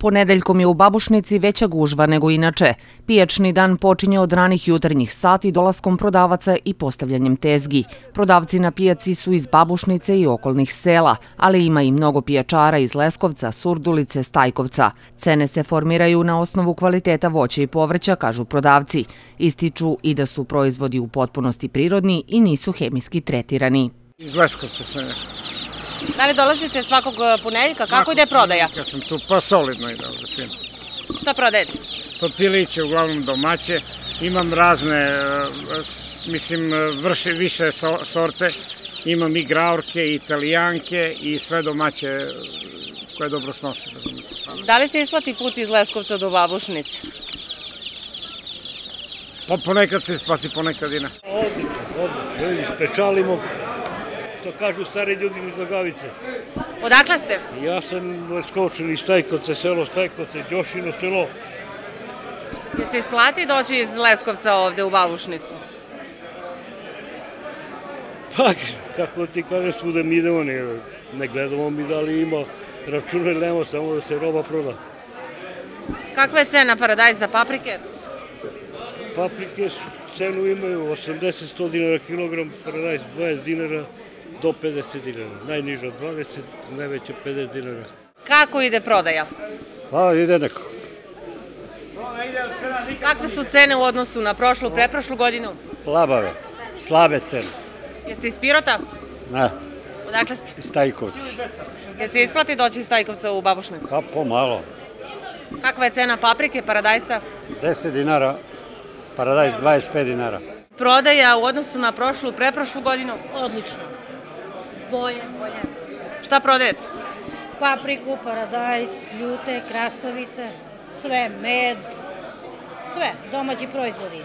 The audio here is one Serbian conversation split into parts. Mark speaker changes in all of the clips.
Speaker 1: Ponedeljkom je u Babušnici veća gužva nego inače. Pijačni dan počinje od ranih jutarnjih sati dolaskom prodavaca i postavljanjem tezgi. Prodavci na pijaci su iz Babušnice i okolnih sela, ali ima i mnogo pijačara iz Leskovca, Surdulice, Stajkovca. Cene se formiraju na osnovu kvaliteta voća i povrća, kažu prodavci. Ističu i da su proizvodi u potpunosti prirodni i nisu hemijski tretirani. Iz Leskovca se
Speaker 2: Da li dolazite svakog puneljka? Kako ide prodaja? Ja sam
Speaker 3: tu, pa solidno ide ovde fino. Šta prodajete? Pa piliće, uglavnom domaće. Imam razne, mislim, vrše, više sorte. Imam i graorke, i italijanke i sve domaće koje dobro snose.
Speaker 2: Da li se isplati put iz Leskovca do Babušnice?
Speaker 3: Pa ponekad se isplati, ponekad i ne. Ovdje, ovdje, pečalimo To kažu stari ljudi iz Lagavice. Odakle ste? Ja sam skočil iz Stajkovce, selo Stajkovce, Đošino selo.
Speaker 2: Je se isplati doći iz Leskovca ovde u Balušnicu?
Speaker 3: Pa, kako ti kažeš, svuda mi idemo, ne, ne gledamo mi da li ima račune, nema, samo da se roba proda.
Speaker 2: Kakva je cena paradajz za paprike?
Speaker 3: Paprike su, cenu imaju 80-100 dinara kilogram, paradajz 20 dinara, do 50 dinara, najniže 20, najveće 50 dinara.
Speaker 2: Kako ide prodaja?
Speaker 3: Pa ide neko.
Speaker 2: Kakve su cene u odnosu na prošlu, preprošlu godinu?
Speaker 3: Labave, slabe cene.
Speaker 2: Jeste iz Pirota? Ne. Odakle ste?
Speaker 3: Iz Tajkovca.
Speaker 2: Jeste isplati doći iz Tajkovca u Babušnicu? Pa pomalo. Kakva je cena paprike, paradajsa?
Speaker 3: 10 dinara, paradajs 25 dinara.
Speaker 2: Prodaja u odnosu na prošlu, preprošlu godinu? Odlično boje. boje. Šta prodajete? Papriku, paradajz, ljute, krastavice, sve, med, sve, domaći proizvodi.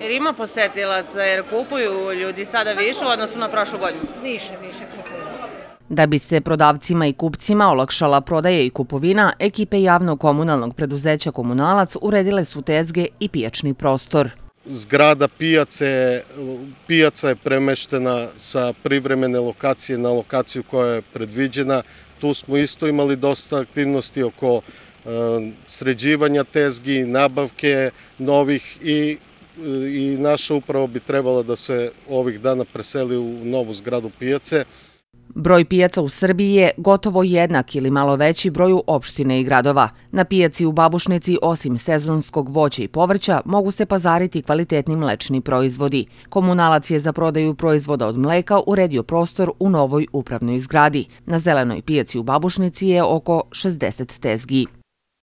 Speaker 2: Jer ima posetilaca, jer kupuju ljudi sada više u odnosu na prošlu godinu? Više, više kupuju.
Speaker 1: Da bi se prodavcima i kupcima olakšala prodaja i kupovina, ekipe javno-komunalnog preduzeća Komunalac uredile su tezge i pijačni prostor zgrada
Speaker 3: pijace, pijaca je premeštena sa privremene lokacije na lokaciju koja je predviđena. Tu smo isto imali dosta aktivnosti oko e, sređivanja tezgi, nabavke novih i, i naša upravo bi trebala da se ovih dana preseli u novu zgradu
Speaker 1: pijace. Broj pijaca u Srbiji je gotovo jednak ili malo veći broju opštine i gradova. Na pijaci u Babušnici, osim sezonskog voća i povrća, mogu se pazariti kvalitetni mlečni proizvodi. Komunalac je za prodaju proizvoda od mleka uredio prostor u novoj upravnoj zgradi. Na zelenoj pijaci u Babušnici je oko 60 tezgi.